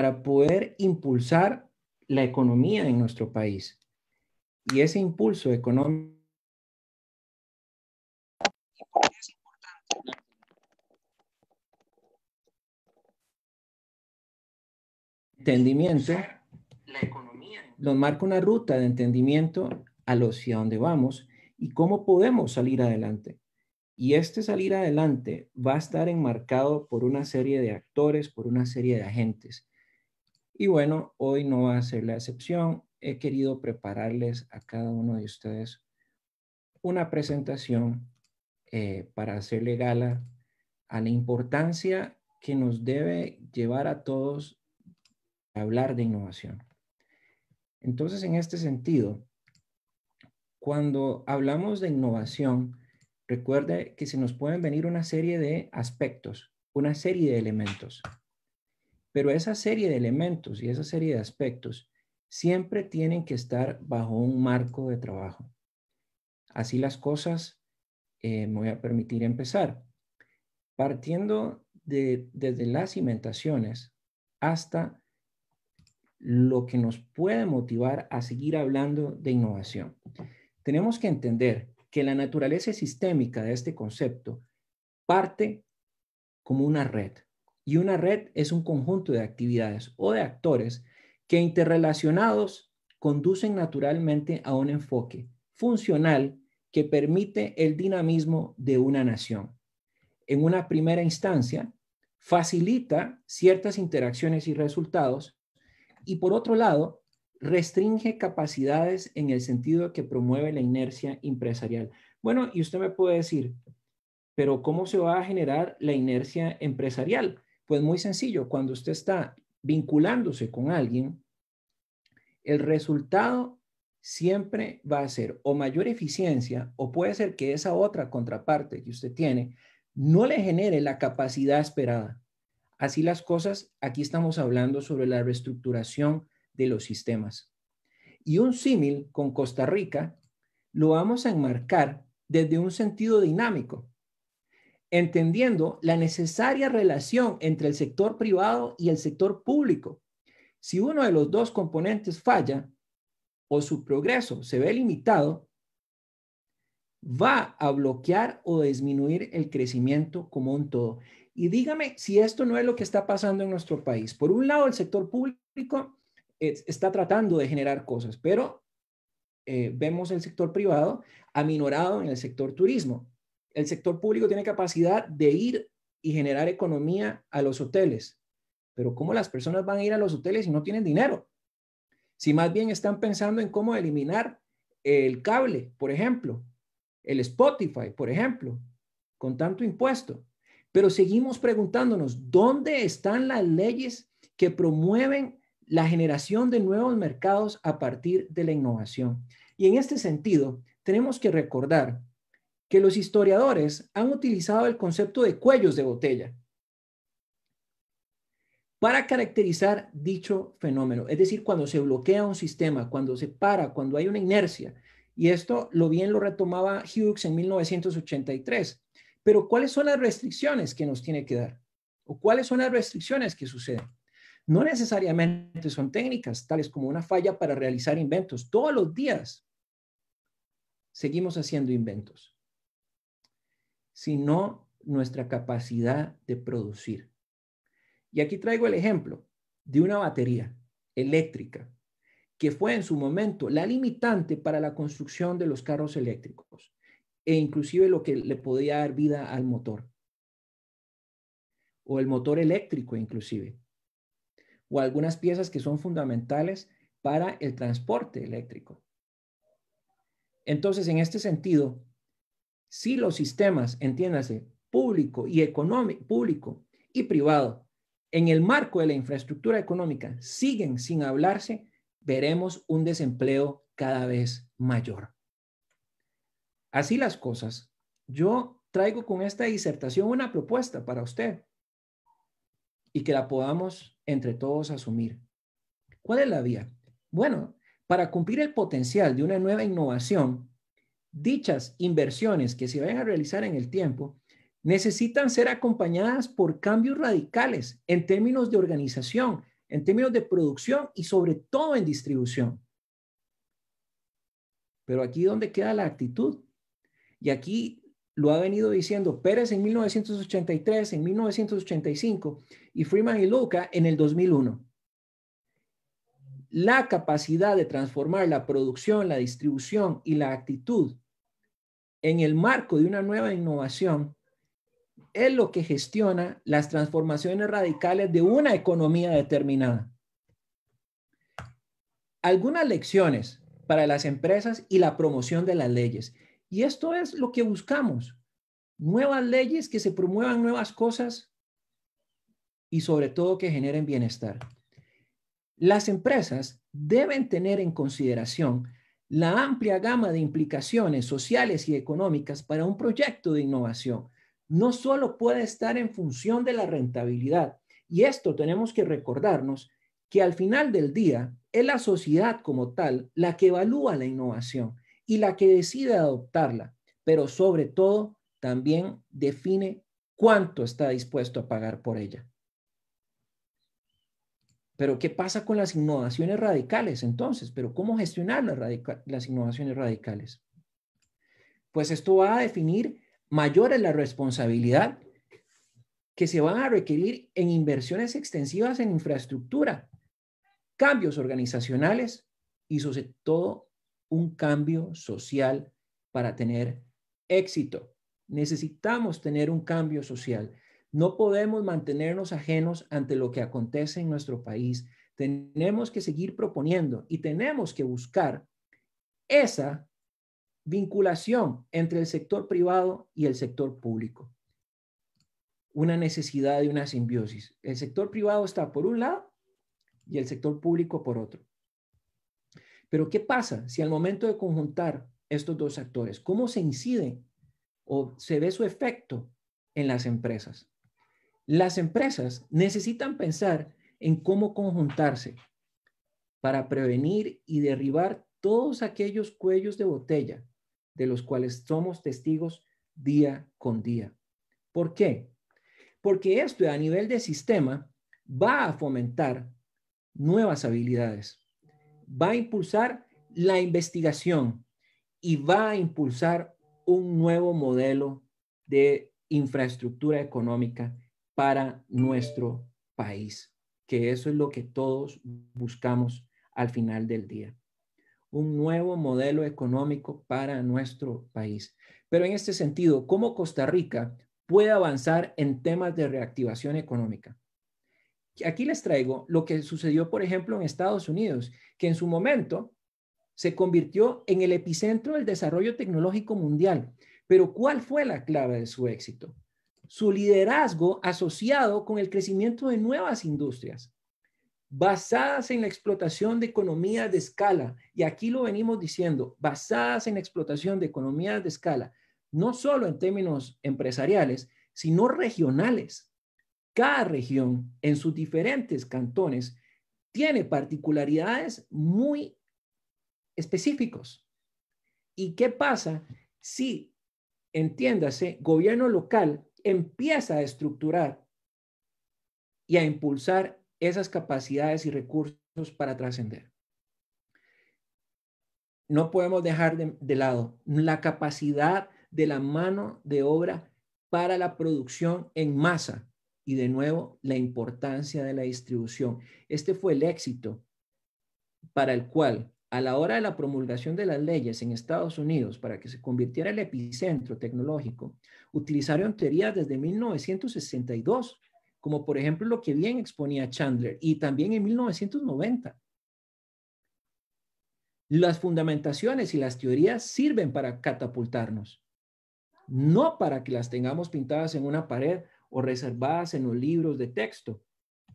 para poder impulsar la economía en nuestro país. Y ese impulso económico es importante. Entendimiento la economía. nos marca una ruta de entendimiento a lo hacia dónde vamos y cómo podemos salir adelante. Y este salir adelante va a estar enmarcado por una serie de actores, por una serie de agentes y bueno, hoy no va a ser la excepción. He querido prepararles a cada uno de ustedes una presentación eh, para hacerle gala a la importancia que nos debe llevar a todos a hablar de innovación. Entonces, en este sentido, cuando hablamos de innovación, recuerde que se nos pueden venir una serie de aspectos, una serie de elementos. Pero esa serie de elementos y esa serie de aspectos siempre tienen que estar bajo un marco de trabajo. Así las cosas, eh, me voy a permitir empezar. Partiendo desde las cimentaciones hasta lo que nos puede motivar a seguir hablando de innovación. Tenemos que entender que la naturaleza sistémica de este concepto parte como una red, y una red es un conjunto de actividades o de actores que interrelacionados conducen naturalmente a un enfoque funcional que permite el dinamismo de una nación. En una primera instancia, facilita ciertas interacciones y resultados y por otro lado, restringe capacidades en el sentido que promueve la inercia empresarial. Bueno, y usted me puede decir, pero ¿cómo se va a generar la inercia empresarial? Pues muy sencillo, cuando usted está vinculándose con alguien, el resultado siempre va a ser o mayor eficiencia o puede ser que esa otra contraparte que usted tiene no le genere la capacidad esperada. Así las cosas, aquí estamos hablando sobre la reestructuración de los sistemas. Y un símil con Costa Rica lo vamos a enmarcar desde un sentido dinámico entendiendo la necesaria relación entre el sector privado y el sector público. Si uno de los dos componentes falla o su progreso se ve limitado, va a bloquear o disminuir el crecimiento como un todo. Y dígame si esto no es lo que está pasando en nuestro país. Por un lado, el sector público eh, está tratando de generar cosas, pero eh, vemos el sector privado aminorado en el sector turismo el sector público tiene capacidad de ir y generar economía a los hoteles, pero ¿cómo las personas van a ir a los hoteles si no tienen dinero? Si más bien están pensando en cómo eliminar el cable, por ejemplo, el Spotify, por ejemplo, con tanto impuesto. Pero seguimos preguntándonos, ¿dónde están las leyes que promueven la generación de nuevos mercados a partir de la innovación? Y en este sentido, tenemos que recordar que los historiadores han utilizado el concepto de cuellos de botella para caracterizar dicho fenómeno. Es decir, cuando se bloquea un sistema, cuando se para, cuando hay una inercia. Y esto lo bien lo retomaba Hughes en 1983. Pero ¿cuáles son las restricciones que nos tiene que dar? ¿O cuáles son las restricciones que suceden? No necesariamente son técnicas, tales como una falla para realizar inventos. Todos los días seguimos haciendo inventos sino nuestra capacidad de producir. Y aquí traigo el ejemplo de una batería eléctrica, que fue en su momento la limitante para la construcción de los carros eléctricos e inclusive lo que le podía dar vida al motor o el motor eléctrico inclusive o algunas piezas que son fundamentales para el transporte eléctrico. Entonces, en este sentido, si los sistemas, entiéndase, público y público y privado, en el marco de la infraestructura económica siguen sin hablarse, veremos un desempleo cada vez mayor. Así las cosas, yo traigo con esta disertación una propuesta para usted y que la podamos entre todos asumir. ¿Cuál es la vía? Bueno, para cumplir el potencial de una nueva innovación, dichas inversiones que se vayan a realizar en el tiempo necesitan ser acompañadas por cambios radicales en términos de organización, en términos de producción y sobre todo en distribución. Pero aquí donde queda la actitud. Y aquí lo ha venido diciendo Pérez en 1983, en 1985 y Freeman y Luca en el 2001 la capacidad de transformar la producción, la distribución y la actitud en el marco de una nueva innovación es lo que gestiona las transformaciones radicales de una economía determinada. Algunas lecciones para las empresas y la promoción de las leyes. Y esto es lo que buscamos. Nuevas leyes que se promuevan nuevas cosas y sobre todo que generen bienestar las empresas deben tener en consideración la amplia gama de implicaciones sociales y económicas para un proyecto de innovación. No solo puede estar en función de la rentabilidad, y esto tenemos que recordarnos que al final del día es la sociedad como tal la que evalúa la innovación y la que decide adoptarla, pero sobre todo también define cuánto está dispuesto a pagar por ella. Pero ¿qué pasa con las innovaciones radicales entonces? ¿Pero cómo gestionar las, innovaciones radicales? Pues esto va a definir mayor es la responsabilidad que se van a requerir en inversiones extensivas en infraestructura, cambios organizacionales y sobre todo un cambio social para tener éxito. Necesitamos tener un cambio social. No podemos mantenernos ajenos ante lo que acontece en nuestro país. Tenemos que seguir proponiendo y tenemos que buscar esa vinculación entre el sector privado y el sector público. Una necesidad de una simbiosis. El sector privado está por un lado y el sector público por otro. Pero ¿qué pasa si al momento de conjuntar estos dos actores, cómo se incide o se ve su efecto en las empresas? Las empresas necesitan pensar en cómo conjuntarse para prevenir y derribar todos aquellos cuellos de botella de los cuales somos testigos día con día. ¿Por qué? Porque esto a nivel de sistema va a fomentar nuevas habilidades, va a impulsar la investigación y va a impulsar un nuevo modelo de infraestructura económica para nuestro país, que eso es lo que todos buscamos al final del día. Un nuevo modelo económico para nuestro país. Pero en este sentido, ¿cómo Costa Rica puede avanzar en temas de reactivación económica? Aquí les traigo lo que sucedió, por ejemplo, en Estados Unidos, que en su momento se convirtió en el epicentro del desarrollo tecnológico mundial. Pero ¿cuál fue la clave de su éxito? su liderazgo asociado con el crecimiento de nuevas industrias basadas en la explotación de economías de escala, y aquí lo venimos diciendo, basadas en explotación de economías de escala, no solo en términos empresariales, sino regionales. Cada región en sus diferentes cantones tiene particularidades muy específicos. ¿Y qué pasa si, entiéndase, gobierno local empieza a estructurar y a impulsar esas capacidades y recursos para trascender. No podemos dejar de, lado la capacidad de la mano de obra para la producción en masa y de nuevo la importancia de la distribución. Este fue el éxito para el cual a la hora de la promulgación de las leyes en Estados Unidos para que se convirtiera el epicentro tecnológico, utilizaron teorías desde 1962, como por ejemplo lo que bien exponía Chandler, y también en 1990. Las fundamentaciones y las teorías sirven para catapultarnos, no para que las tengamos pintadas en una pared o reservadas en los libros de texto.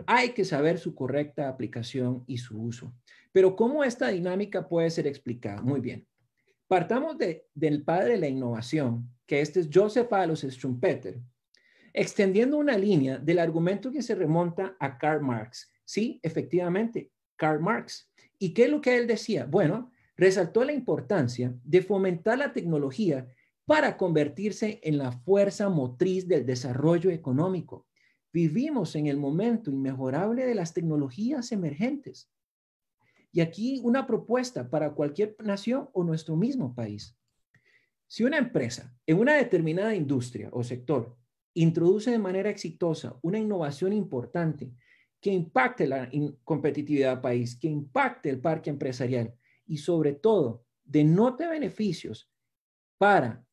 Hay que saber su correcta aplicación y su uso. Pero ¿cómo esta dinámica puede ser explicada? Muy bien. Partamos del padre de la innovación, que este es Joseph Alois Schumpeter, extendiendo una línea del argumento que se remonta a Karl Marx. Sí, efectivamente, Karl Marx. ¿Y qué es lo que él decía? Bueno, resaltó la importancia de fomentar la tecnología para convertirse en la fuerza motriz del desarrollo económico. Vivimos en el momento inmejorable de las tecnologías emergentes. Y aquí una propuesta para cualquier nación o nuestro mismo país. Si una empresa en una determinada industria o sector introduce de manera exitosa una innovación importante que impacte la competitividad del país, que impacte el parque empresarial y sobre todo denote beneficios para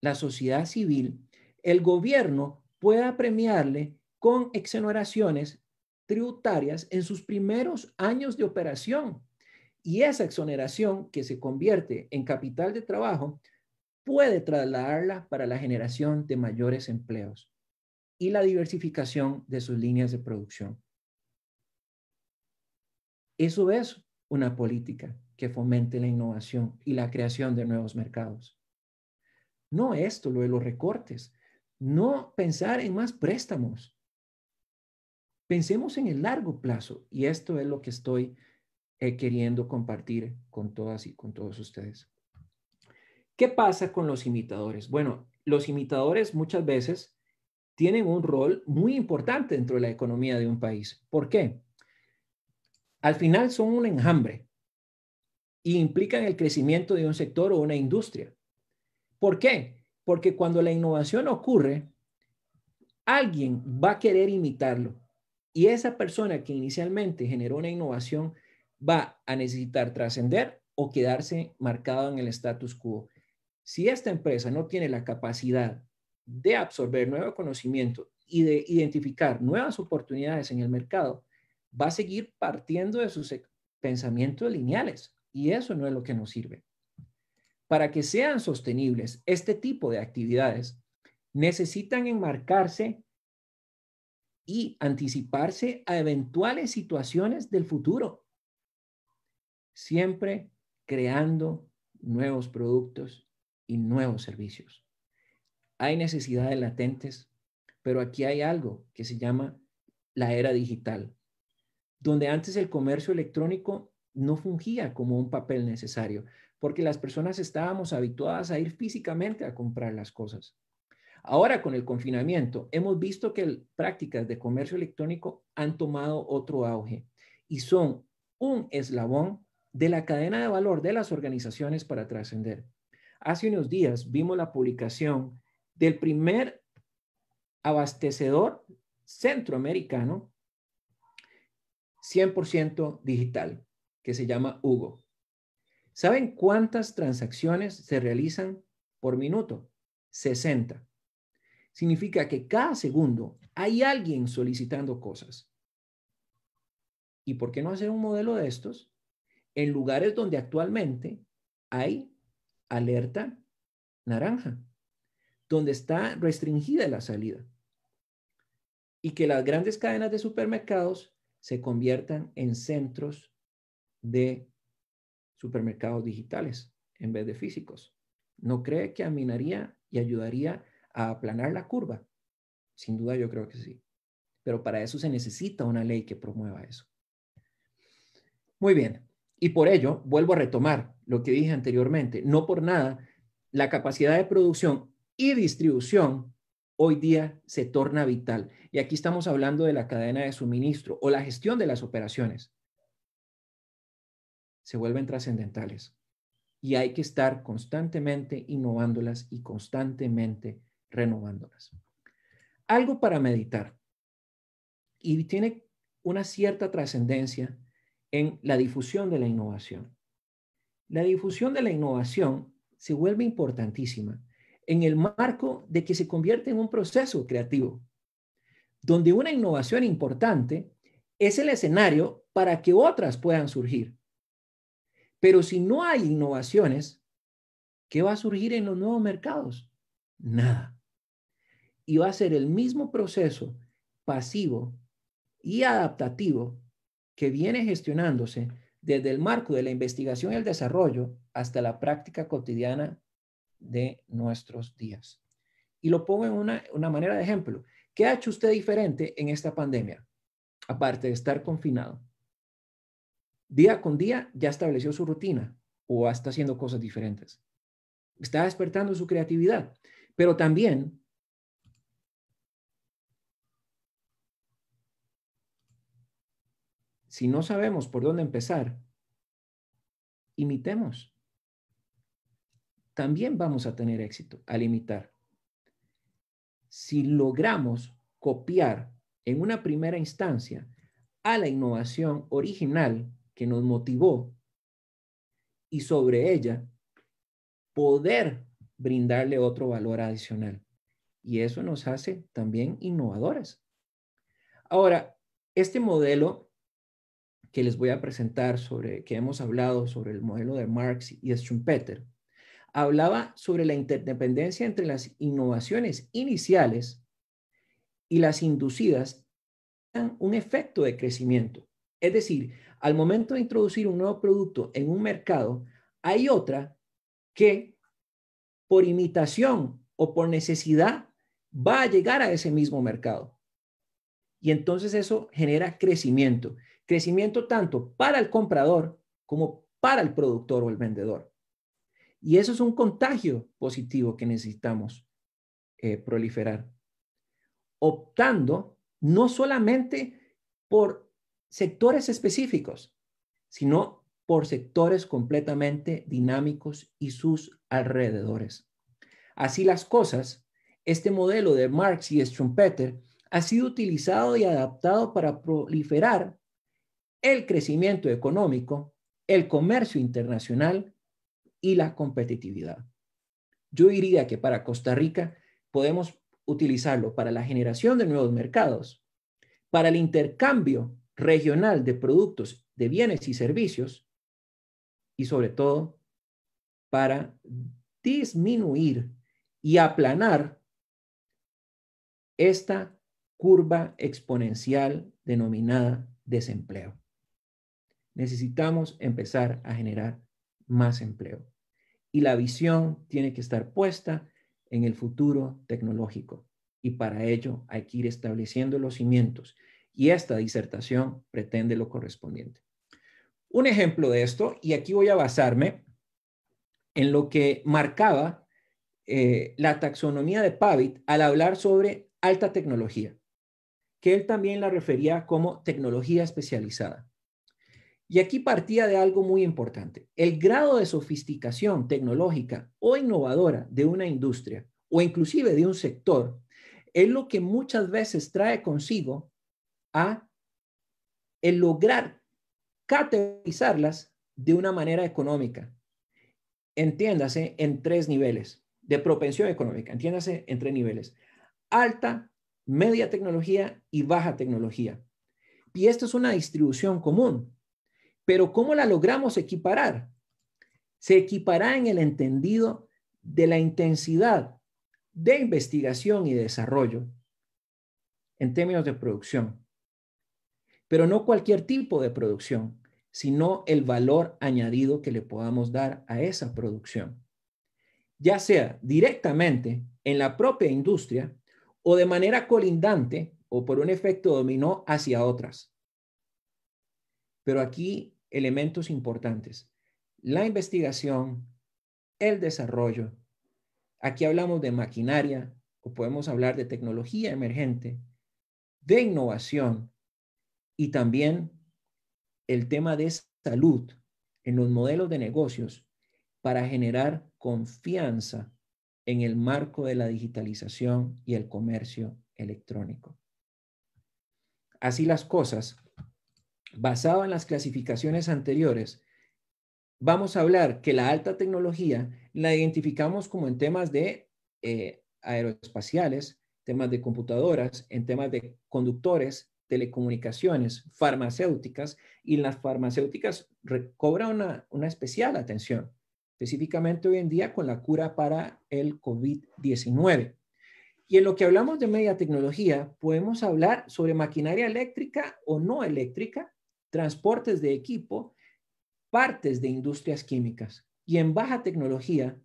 la sociedad civil, el gobierno pueda premiarle con exoneraciones tributarias en sus primeros años de operación. Y esa exoneración que se convierte en capital de trabajo puede trasladarla para la generación de mayores empleos y la diversificación de sus líneas de producción. Eso es una política que fomente la innovación y la creación de nuevos mercados. No esto, lo de los recortes, no pensar en más préstamos, Pensemos en el largo plazo y esto es lo que estoy eh, queriendo compartir con todas y con todos ustedes. ¿Qué pasa con los imitadores? Bueno, los imitadores muchas veces tienen un rol muy importante dentro de la economía de un país. ¿Por qué? Al final son un enjambre y implican el crecimiento de un sector o una industria. ¿Por qué? Porque cuando la innovación ocurre, alguien va a querer imitarlo y esa persona que inicialmente generó una innovación va a necesitar trascender o quedarse marcado en el status quo. Si esta empresa no tiene la capacidad de absorber nuevo conocimiento y de identificar nuevas oportunidades en el mercado, va a seguir partiendo de sus e-, pensamientos lineales y eso no es lo que nos sirve. Para que sean sostenibles este tipo de actividades, necesitan enmarcarse y anticiparse a eventuales situaciones del futuro, siempre creando nuevos productos y nuevos servicios. Hay necesidades latentes, pero aquí hay algo que se llama la era digital, donde antes el comercio electrónico no fungía como un papel necesario, porque las personas estábamos habituadas a ir físicamente a comprar las cosas. Ahora con el confinamiento hemos visto que prácticas de comercio electrónico han tomado otro auge y son un eslabón de la cadena de valor de las organizaciones para trascender. Hace unos días vimos la publicación del primer abastecedor centroamericano 100% digital, que se llama Hugo. ¿Saben cuántas transacciones se realizan por minuto? 60 significa que cada segundo hay alguien solicitando cosas. ¿Y por qué no hacer un modelo de estos en lugares donde actualmente hay alerta naranja, donde está restringida la salida? Y que las grandes cadenas de supermercados se conviertan en centros de supermercados digitales en vez de físicos. ¿No cree que aminaría y ayudaría a aplanar la curva? Sin duda yo creo que sí. Pero para eso se necesita una ley que promueva eso. Muy bien. Y por ello, vuelvo a retomar lo que dije anteriormente. No por nada, la capacidad de producción y distribución hoy día se torna vital. Y aquí estamos hablando de la cadena de suministro o la gestión de las operaciones. Se vuelven trascendentales y hay que estar constantemente innovándolas y constantemente renovándolas. Algo para meditar. Y tiene una cierta trascendencia en la difusión de la innovación. La difusión de la innovación se vuelve importantísima en el marco de que se convierte en un proceso creativo, donde una innovación importante es el escenario para que otras puedan surgir. Pero si no hay innovaciones, ¿qué va a surgir en los nuevos mercados? Nada y va a ser el mismo proceso pasivo y adaptativo que viene gestionándose desde el marco de la investigación y el desarrollo hasta la práctica cotidiana de nuestros días. Y lo pongo en una, manera de ejemplo. ¿Qué ha hecho usted diferente en esta pandemia? Aparte de estar confinado. Día con día ya estableció su rutina o está haciendo cosas diferentes. Está despertando su creatividad, pero también si no sabemos por dónde empezar, imitemos. También vamos a tener éxito al imitar. Si logramos copiar en una primera instancia a la innovación original que nos motivó y sobre ella poder brindarle otro valor adicional. Y eso nos hace también innovadores. Ahora, este modelo que les voy a presentar sobre que hemos hablado sobre el modelo de Marx y Schumpeter, hablaba sobre la interdependencia entre las innovaciones iniciales y las inducidas un efecto de crecimiento. Es decir, al momento de introducir un nuevo producto en un mercado, hay otra que por imitación o por necesidad va a llegar a ese mismo mercado. Y entonces eso genera crecimiento. Crecimiento tanto para el comprador como para el productor o el vendedor. Y eso es un contagio positivo que necesitamos eh, proliferar, optando no solamente por sectores específicos, sino por sectores completamente dinámicos y sus alrededores. Así las cosas, este modelo de Marx y Schumpeter ha sido utilizado y adaptado para proliferar el crecimiento económico, el comercio internacional y la competitividad. Yo diría que para Costa Rica podemos utilizarlo para la generación de nuevos mercados, para el intercambio regional de productos, de bienes y servicios y sobre todo para disminuir y aplanar esta curva exponencial denominada desempleo. Necesitamos empezar a generar más empleo. Y la visión tiene que estar puesta en el futuro tecnológico. Y para ello hay que ir estableciendo los cimientos. Y esta disertación pretende lo correspondiente. Un ejemplo de esto, y aquí voy a basarme en lo que marcaba eh, la taxonomía de pavit al hablar sobre alta tecnología, que él también la refería como tecnología especializada. Y aquí partía de algo muy importante. El grado de sofisticación tecnológica o innovadora de una industria o inclusive de un sector es lo que muchas veces trae consigo a el lograr categorizarlas de una manera económica. Entiéndase en tres niveles de propensión económica, entiéndase en tres niveles. Alta, media tecnología y baja tecnología. Y esto es una distribución común pero ¿cómo la logramos equiparar? Se equipará en el entendido de la intensidad de investigación y desarrollo en términos de producción. Pero no cualquier tipo de producción, sino el valor añadido que le podamos dar a esa producción, ya sea directamente en la propia industria o de manera colindante o por un efecto dominó hacia otras. Pero aquí elementos importantes. La investigación, el desarrollo. Aquí hablamos de maquinaria o podemos hablar de tecnología emergente, de innovación y también el tema de salud en los modelos de negocios para generar confianza en el marco de la digitalización y el comercio electrónico. Así las cosas, basado en las clasificaciones anteriores, vamos a hablar que la alta tecnología la identificamos como en temas de eh, aeroespaciales, temas de computadoras, en temas de conductores, telecomunicaciones, farmacéuticas, y las farmacéuticas cobran una, una especial atención, específicamente hoy en día con la cura para el COVID-19. Y en lo que hablamos de media tecnología, podemos hablar sobre maquinaria eléctrica o no eléctrica, transportes de equipo, partes de industrias químicas y en baja tecnología,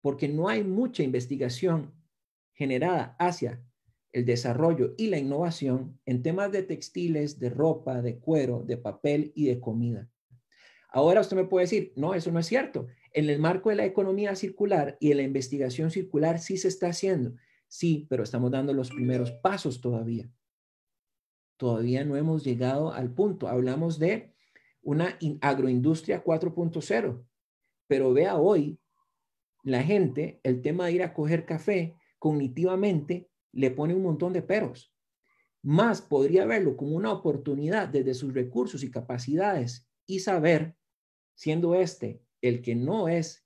porque no hay mucha investigación generada hacia el desarrollo y la innovación en temas de textiles, de ropa, de cuero, de papel y de comida. Ahora usted me puede decir, no, eso no es cierto. En el marco de la economía circular y de la investigación circular sí se está haciendo. Sí, pero estamos dando los primeros pasos todavía. Todavía no hemos llegado al punto. Hablamos de una agroindustria 4.0, pero vea hoy la gente, el tema de ir a coger café, cognitivamente le pone un montón de peros. Más podría verlo como una oportunidad desde sus recursos y capacidades y saber, siendo este el que no es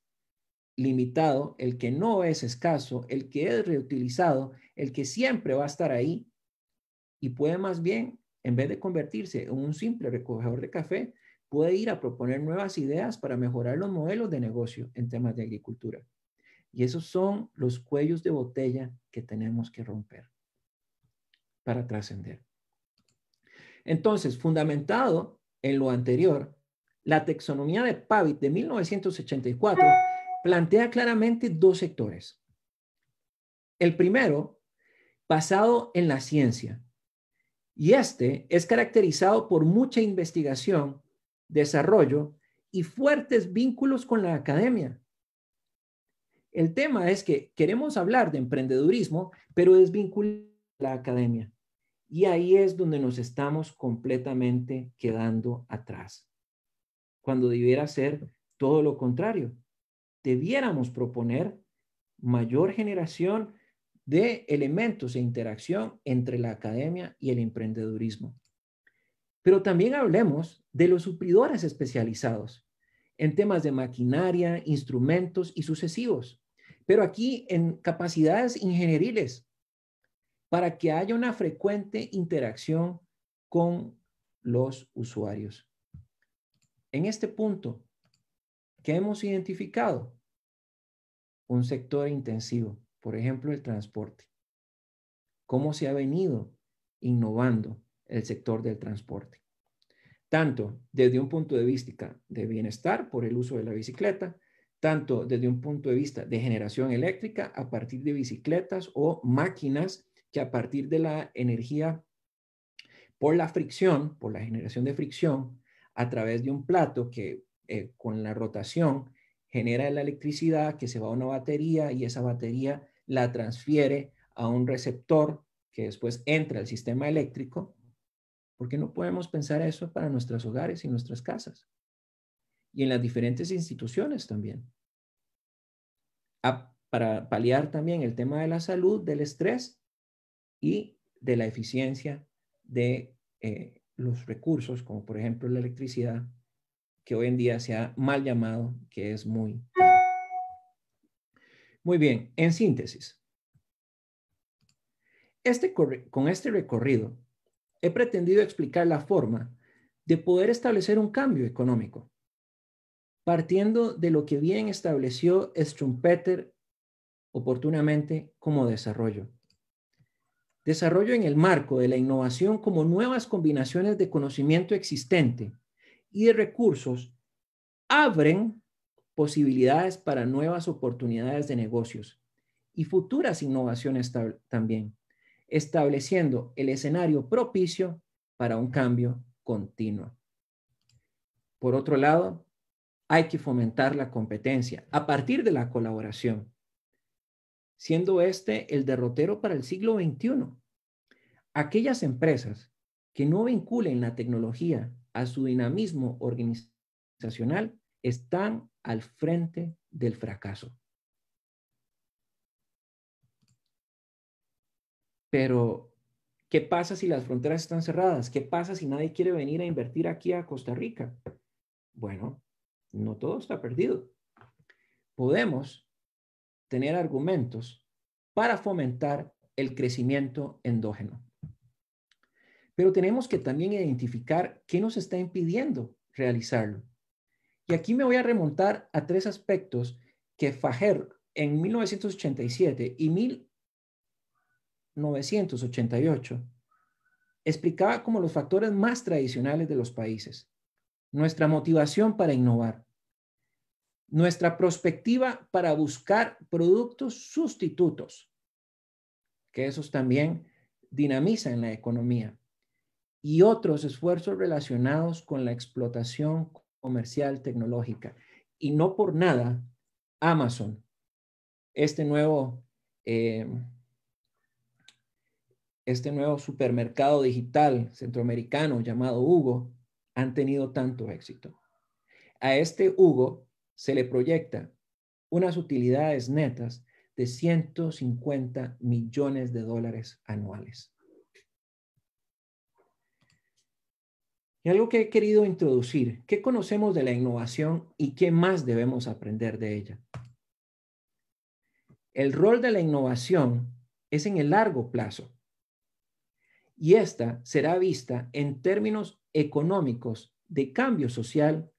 limitado, el que no es escaso, el que es reutilizado, el que siempre va a estar ahí, y puede más bien, en vez de convertirse en un simple recogedor de café, puede ir a proponer nuevas ideas para mejorar los modelos de negocio en temas de agricultura. Y esos son los cuellos de botella que tenemos que romper para trascender. Entonces, fundamentado en lo anterior, la taxonomía de Pavit de 1984 plantea claramente dos sectores. El primero, basado en la ciencia, y este es caracterizado por mucha investigación, desarrollo y fuertes vínculos con la academia. El tema es que queremos hablar de emprendedurismo, pero desvincular la academia. Y ahí es donde nos estamos completamente quedando atrás. Cuando debiera ser todo lo contrario. Debiéramos proponer mayor generación de elementos e interacción entre la academia y el emprendedurismo. Pero también hablemos de los supridores especializados en temas de maquinaria, instrumentos y sucesivos, pero aquí en capacidades ingenieriles, para que haya una frecuente interacción con los usuarios. En este punto, ¿qué hemos identificado? Un sector intensivo por ejemplo, el transporte. ¿Cómo se ha venido innovando el sector del transporte? Tanto desde un punto de vista de bienestar por el uso de la bicicleta, tanto desde un punto de vista de generación eléctrica a partir de bicicletas o máquinas que a partir de la energía por la fricción, por la generación de fricción, a través de un plato que eh, con la rotación genera la electricidad que se va a una batería y esa batería la transfiere a un receptor que después entra al sistema eléctrico, porque no podemos pensar eso para nuestros hogares y nuestras casas? Y en las diferentes instituciones también. para paliar también el tema de la salud, del estrés y de la eficiencia de eh, los recursos, como por ejemplo la electricidad, que hoy en día se ha mal llamado, que es muy muy bien, en síntesis. Este con este recorrido, he pretendido explicar la forma de poder establecer un cambio económico, partiendo de lo que bien estableció Schumpeter oportunamente como desarrollo. Desarrollo en el marco de la innovación como nuevas combinaciones de conocimiento existente y de recursos abren posibilidades para nuevas oportunidades de negocios y futuras innovaciones también, estableciendo el escenario propicio para un cambio continuo. Por otro lado, hay que fomentar la competencia a partir de la colaboración, siendo este el derrotero para el siglo XXI. Aquellas empresas que no vinculen la tecnología a su dinamismo organizacional están al frente del fracaso. Pero, ¿qué pasa si las fronteras están cerradas? ¿Qué pasa si nadie quiere venir a invertir aquí a Costa Rica? Bueno, no todo está perdido. Podemos tener argumentos para fomentar el crecimiento endógeno. Pero tenemos que también identificar qué nos está impidiendo realizarlo. Y aquí me voy a remontar a tres aspectos que Fajer en 1987 y 1988 explicaba como los factores más tradicionales de los países. Nuestra motivación para innovar, nuestra perspectiva para buscar productos sustitutos, que esos también dinamizan la economía, y otros esfuerzos relacionados con la explotación comercial tecnológica. Y no por nada, Amazon, este nuevo, eh, este nuevo supermercado digital centroamericano llamado Hugo, han tenido tanto éxito. A este Hugo se le proyecta unas utilidades netas de 150 millones de dólares anuales. Y algo que he querido introducir, ¿qué conocemos de la innovación y qué más debemos aprender de ella? El rol de la innovación es en el largo plazo y esta será vista en términos económicos de cambio social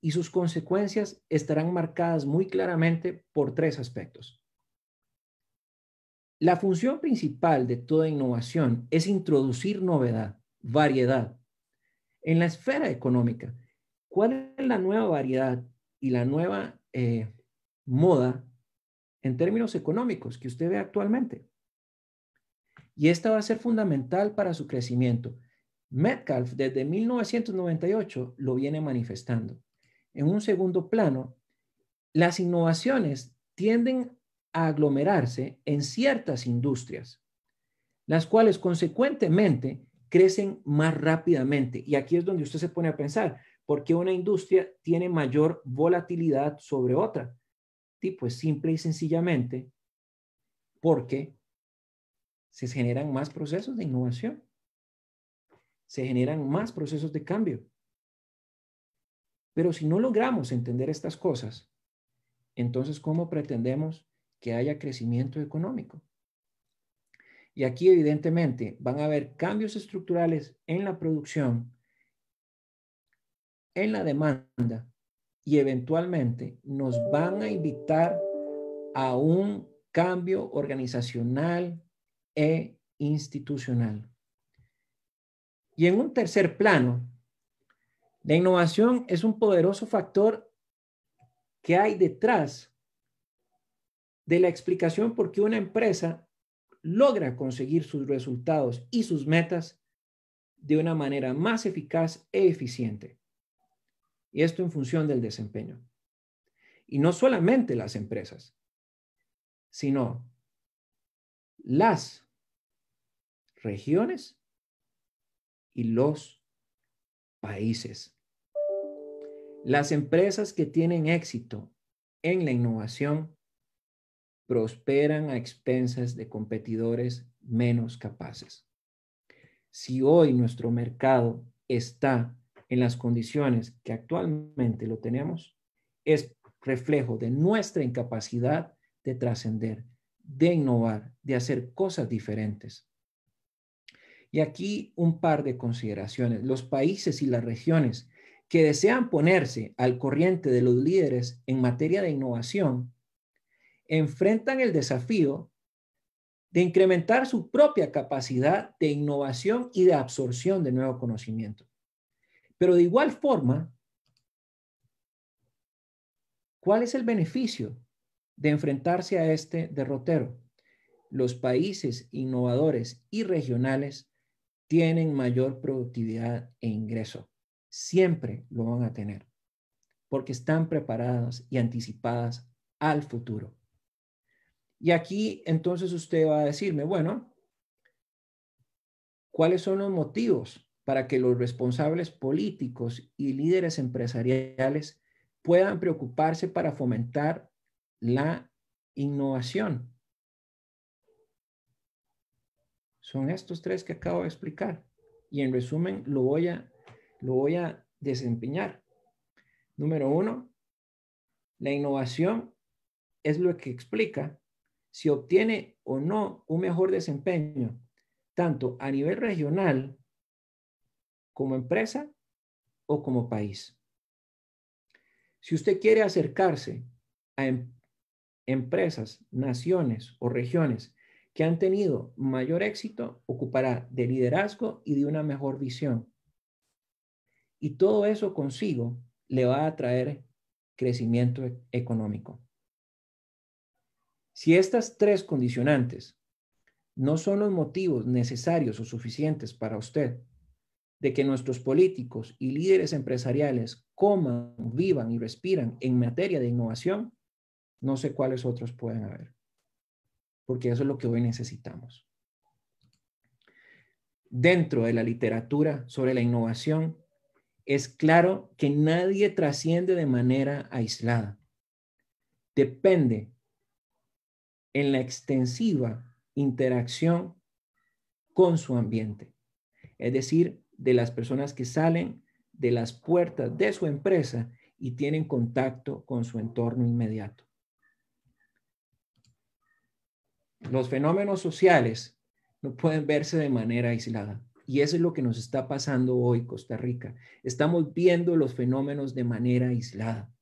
y sus consecuencias estarán marcadas muy claramente por tres aspectos. La función principal de toda innovación es introducir novedad, variedad en la esfera económica, ¿cuál es la nueva variedad y la nueva eh, moda en términos económicos que usted ve actualmente? Y esta va a ser fundamental para su crecimiento. Metcalf desde 1998 lo viene manifestando. En un segundo plano, las innovaciones tienden a aglomerarse en ciertas industrias, las cuales consecuentemente crecen más rápidamente. Y aquí es donde usted se pone a pensar, ¿por qué una industria tiene mayor volatilidad sobre otra? tipo pues simple y sencillamente porque se generan más procesos de innovación, se generan más procesos de cambio. Pero si no logramos entender estas cosas, entonces, ¿cómo pretendemos que haya crecimiento económico? Y aquí evidentemente van a haber cambios estructurales en la producción, en la demanda y eventualmente nos van a invitar a un cambio organizacional e institucional. Y en un tercer plano, la innovación es un poderoso factor que hay detrás de la explicación por qué una empresa logra conseguir sus resultados y sus metas de una manera más eficaz e eficiente. Y esto en función del desempeño. Y no solamente las empresas, sino las regiones y los países. Las empresas que tienen éxito en la innovación prosperan a expensas de competidores menos capaces. Si hoy nuestro mercado está en las condiciones que actualmente lo tenemos, es reflejo de nuestra incapacidad de trascender, de innovar, de hacer cosas diferentes. Y aquí un par de consideraciones. Los países y las regiones que desean ponerse al corriente de los líderes en materia de innovación enfrentan el desafío de incrementar su propia capacidad de innovación y de absorción de nuevo conocimiento. Pero de igual forma, ¿cuál es el beneficio de enfrentarse a este derrotero? Los países innovadores y regionales tienen mayor productividad e ingreso. Siempre lo van a tener porque están preparadas y anticipadas al futuro. Y aquí entonces usted va a decirme, bueno, ¿cuáles son los motivos para que los responsables políticos y líderes empresariales puedan preocuparse para fomentar la innovación? Son estos tres que acabo de explicar y en resumen lo voy a, lo voy a desempeñar. Número uno, la innovación es lo que explica si obtiene o no un mejor desempeño, tanto a nivel regional como empresa o como país. Si usted quiere acercarse a em-, empresas, naciones o regiones que han tenido mayor éxito, ocupará de liderazgo y de una mejor visión. Y todo eso consigo le va a traer crecimiento e-, económico. Si estas tres condicionantes no son los motivos necesarios o suficientes para usted de que nuestros políticos y líderes empresariales coman, vivan y respiran en materia de innovación, no sé cuáles otros pueden haber, porque eso es lo que hoy necesitamos. Dentro de la literatura sobre la innovación, es claro que nadie trasciende de manera aislada. Depende en la extensiva interacción con su ambiente, es decir, de las personas que salen de las puertas de su empresa y tienen contacto con su entorno inmediato. Los fenómenos sociales no pueden verse de manera aislada. Y eso es lo que nos está pasando hoy, Costa Rica. Estamos viendo los fenómenos de manera aislada.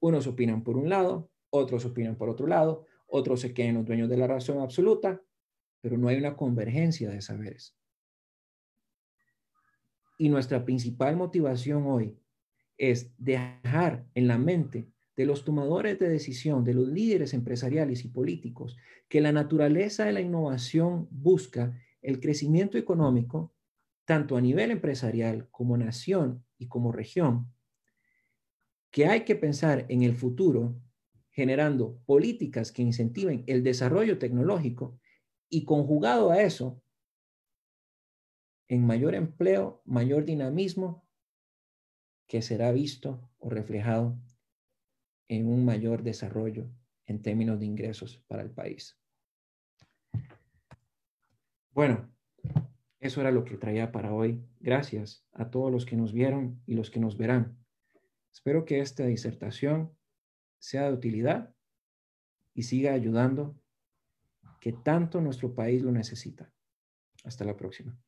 Unos opinan por un lado, otros opinan por otro lado, otros se queden los dueños de la razón absoluta, pero no hay una convergencia de saberes. Y nuestra principal motivación hoy es dejar en la mente de los tomadores de decisión, de los líderes empresariales y políticos, que la naturaleza de la innovación busca el crecimiento económico, tanto a nivel empresarial como nación y como región, que hay que pensar en el futuro generando políticas que incentiven el desarrollo tecnológico y conjugado a eso, en mayor empleo, mayor dinamismo, que será visto o reflejado en un mayor desarrollo en términos de ingresos para el país. Bueno, eso era lo que traía para hoy. Gracias a todos los que nos vieron y los que nos verán. Espero que esta disertación sea de utilidad y siga ayudando que tanto nuestro país lo necesita. Hasta la próxima.